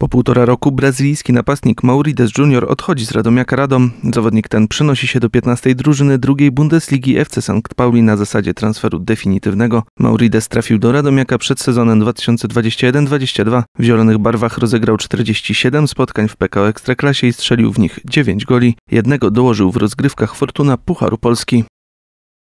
Po półtora roku brazylijski napastnik Maurides Junior odchodzi z Radomiaka Radom. Zawodnik ten przenosi się do 15 drużyny drugiej Bundesligi FC Sankt Pauli na zasadzie transferu definitywnego. Maurides trafił do Radomiaka przed sezonem 2021-22. W zielonych barwach rozegrał 47 spotkań w PKO Ekstraklasie i strzelił w nich 9 goli. Jednego dołożył w rozgrywkach Fortuna Pucharu Polski.